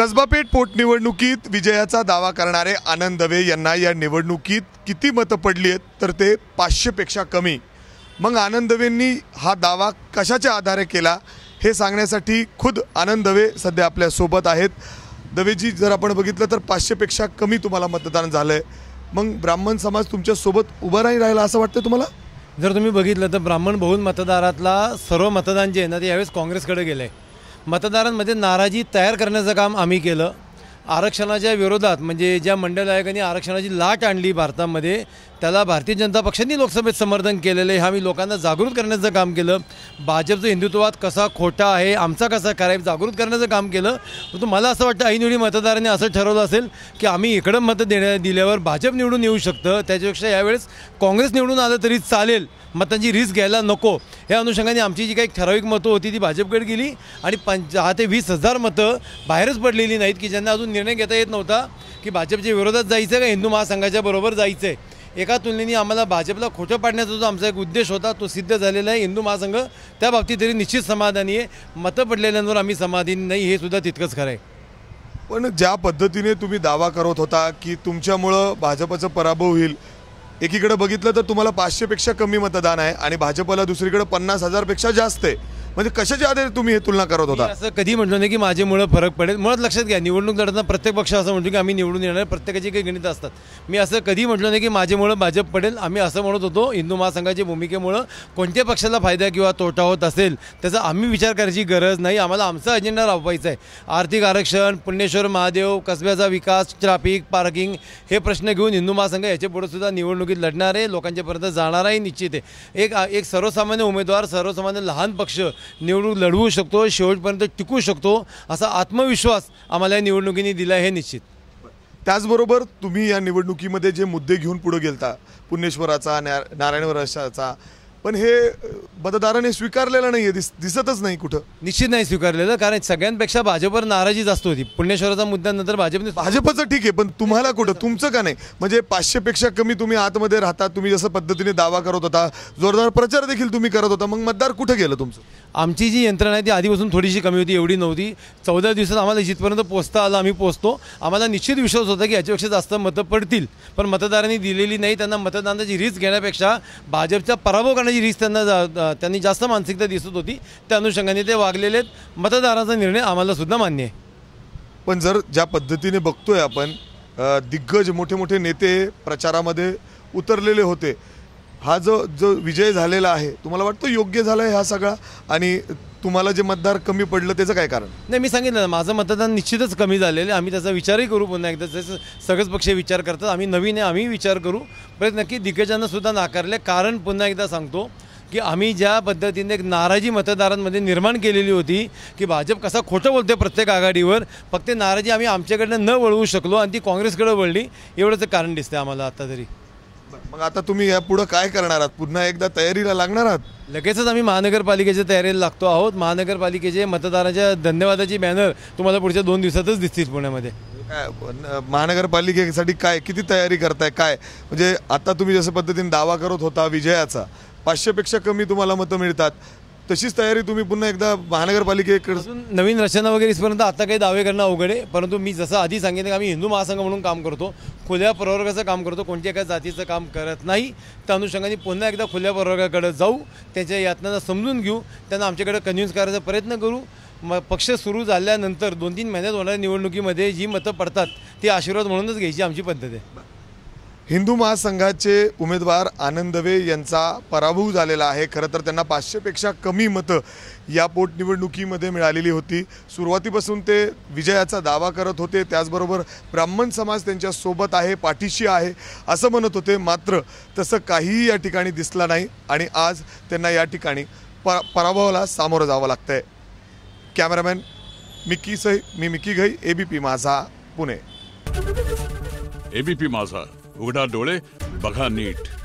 कसबापेठ पोटनिवडणुकीत विजयाचा दावा करणारे आनंद दवे यांना या निवडणुकीत किती मतं पडली आहेत तर ते पाचशेपेक्षा कमी मग आनंद हा दावा कशाच्या आधारे केला हे सांगण्यासाठी खुद आनंद दवे सध्या आपल्यासोबत आहेत दवेजी जर आपण बघितलं तर पाचशेपेक्षा कमी तुम्हाला मतदान झालं आहे मग ब्राह्मण समाज तुमच्यासोबत उभा नाही राहिला असं वाटतं तुम्हाला जर तुम्ही बघितलं तर ब्राह्मण बहुल मतदारातला सर्व मतदान जे आहे ना ते यावेळेस काँग्रेसकडे गेलं आहे मतदारांमध्ये नाराजी तयार करण्याचं काम आम्ही केलं आरक्षणाच्या विरोधात म्हणजे ज्या मंडळ आयोगाने आरक्षणाची लाट आणली भारतामध्ये त्याला भारतीय जनता पक्षांनी लोकसभेत समर्थन केलेलं आहे आम्ही लोकांना जागृत करण्याचं काम केलं भाजपचं हिंदुत्ववाद कसा खोटा आहे आमचा कसा खरा आहे जागृत करण्याचं काम केलं परंतु मला असं वाटतं ऐनवेळी मतदारांनी असं ठरवलं असेल की आम्ही इकडं मतं देण्या दिल्यावर भाजप निवडून येऊ शकतं त्याच्यापेक्षा यावेळेस काँग्रेस निवडून आलं तरी चालेल मतांची रिस्क घ्यायला नको या अनुषंगाने आमची जी काही ठराविक मतं होती ती भाजपकडे गेली आणि पं दहा ते वीस हजार मतं बाहेरच पडलेली नाहीत की ज्यांना अजून निर्णय घेता येत नव्हता की भाजपच्या विरोधात जायचं आहे का हिंदू महासंघाच्या बरोबर जायचं आहे एका तुलनेने आम्हाला भाजपला खोटं पाडण्याचा जो आमचा एक उद्देश होता तो सिद्ध झालेला आहे हिंदू महासंघ त्या बाबतीत तरी निश्चित समाधानी आहे मतं पडलेल्यांवर आम्ही समाधानी नाही हे सुद्धा तितकंच खरं आहे पण ज्या पद्धतीने तुम्ही दावा करत होता की तुमच्यामुळं भाजपचा पराभव होईल एकीकडे बघितलं तर तुम्हाला पाचशेपेक्षा कमी मतदान आहे आणि भाजपला दुसरीकडे पन्नास हजारपेक्षा जास्त आहे म्हणजे कशाच्या आधारे तुम्ही हे तुलना करत होता असं कधी म्हटलं नाही की माझे मुळे फरक पडेल मुळात लक्षात घ्या निवडणूक लढताना प्रत्येक पक्ष असं म्हणतो की आम्ही निवडून येणार प्रत्येकाची काही गणित असतात मी असं कधी म्हटलं नाही की माझ्यामुळं भाजप पडेल आम्ही असं म्हणत होतो हिंदू महासंघाच्या भूमिकेमुळं कोणत्या पक्षाला फायदा किंवा तोटा होत असेल त्याचा आम्ही विचार करायची गरज नाही आम्हाला आमचा अजेंडा राबवायचा आहे आर्थिक आरक्षण पुण्येश्वर महादेव कसब्याचा विकास ट्रॅफिक पार्किंग हे प्रश्न घेऊन हिंदू महासंघ पुढे सुद्धा निवडणुकीत लढणार आहे लोकांच्यापर्यंत जाणार आहे निश्चित आहे एक एक सर्वसामान्य उमेदवार सर्वसामान्य लहान पक्ष निवडणूक लढवू शकतो शेवटपर्यंत टिकू शकतो असा आत्मविश्वास आम्हाला या निवडणुकीने दिला हे निश्चित त्याचबरोबर तुम्ही या निवडणुकीमध्ये जे मुद्दे घेऊन पुढे गेलता पुणेश्वराचा न्या पण हे मतदाराने स्वीकारलेलं नाही आहे दिस दिसतच नाही कुठं निश्चित नाही स्वीकारलेलं कारण सगळ्यांपेक्षा भाजपवर नाराजी जास्त होती पुण्यश्वराचा मुद्द्यानंतर भाजपने भाजपचं ठीक आहे पण तुम्हाला कुठं तुमचं का नाही म्हणजे पाचशेपेक्षा कमी तुम्ही आतमध्ये राहता तुम्ही जसं पद्धतीने दावा करत होता जोरदार प्रचार देखील तुम्ही करत होता मग मतदार कुठं गेलं तुमचं आमची जी यंत्रणा आहे ती आधीपासून थोडीशी कमी होती एवढी नव्हती चौदा दिवसात आम्हाला जिथपर्यंत पोचता आलं आम्ही पोचतो आम्हाला निश्चित विश्वास होता की याच्यापेक्षा जास्त मतं पडतील पण मतदारांनी दिलेली नाही त्यांना मतदानाची रीच घेण्यापेक्षा भाजपचा पराभव करण्याची रिस्क त्यांना जा त्यांनी जास्त मानसिकता दिसत होती त्या अनुषंगाने ते वागलेले मतदाराचा निर्णय सुद्धा मान्य आहे पण जर ज्या पद्धतीने बघतोय आपण दिग्गज मोठे मोठे नेते प्रचारामध्ये उतरलेले होते हा जो जो विजय झालेला आहे तुम्हाला वाटतं योग्य झाला आहे हा सगळा आणि तुम्हाला जे मतदार कमी पडलं त्याचं काय कारण नाही मी सांगितलं ना माझं मतदान निश्चितच कमी झालेलं आहे आम्ही त्याचा विचारही करू पुन्हा एकदा जसं सगळेच पक्ष विचार करतात आम्ही नवीन आहे आम्ही विचार करू पण नक्की दिग्गजांना सुद्धा नाकारले कारण पुन्हा एकदा सांगतो की आम्ही ज्या पद्धतीने एक नाराजी मतदारांमध्ये निर्माण केलेली होती की भाजप कसा खोटं बोलते प्रत्येक आघाडीवर फक्त नाराजी आम्ही आमच्याकडनं न वळवू शकलो आणि ती काँग्रेसकडे वळली एवढंच कारण दिसतं आम्हाला आता तरी मग आता तुम्ही या पुढं काय करणार आहात पुन्हा एकदा तयारीला लागणार आहात लगेचच आम्ही महानगरपालिकेच्या तयारीला लागतो आहोत महानगरपालिकेचे मतदारांच्या धन्यवादाची बॅनर तुम्हाला पुढच्या दोन दिवसातच दिसतील पुण्यामध्ये काय महानगरपालिकेसाठी काय किती तयारी करताय काय म्हणजे आता तुम्ही जसं पद्धतीने दावा करत होता विजयाचा पाचशेपेक्षा कमी तुम्हाला मतं मिळतात तशीच तयारी तुम्ही पुन्हा एकदा महानगरपालिकेकडे नवीन रचना वगैरे इसपर्यंत आता काही दावे करणं अवघड आहे परंतु मी जसं आधी सांगितलं की आम्ही हिंदू महासंघ म्हणून काम करतो खुल्या प्रवर्गाचं काम करतो कोणत्या एका जातीचं काम करत नाही त्या अनुषंगाने पुन्हा एकदा खुल्या प्रवर्गाकडे जाऊ त्यांच्या यातनांना समजून घेऊ त्यांना आमच्याकडे कन्व्हिन्स करायचा प्रयत्न करू म पक्ष सुरू झाल्यानंतर दोन तीन महिन्यात होणाऱ्या निवडणुकीमध्ये जी मतं पडतात ती आशीर्वाद म्हणूनच घ्यायची आमची पद्धत आहे हिंदू महासंघाचे उमेदवार आनंदवे यांचा पराभव झालेला आहे खरं तर त्यांना पाचशेपेक्षा कमी मतं या पोटनिवडणुकीमध्ये मिळालेली होती सुरुवातीपासून ते विजयाचा दावा करत होते त्याचबरोबर ब्राह्मण समाज त्यांच्यासोबत आहे पाठीशी आहे असं म्हणत होते मात्र तसं काहीही या ठिकाणी दिसलं नाही आणि आज त्यांना या ठिकाणी प पराभवाला सामोरं जावं लागतं कॅमेरामॅन मिक्की सई मी मिकी घई एबीपी माझा पुणे एबीपी माझा उघडा डोळे बघा नीट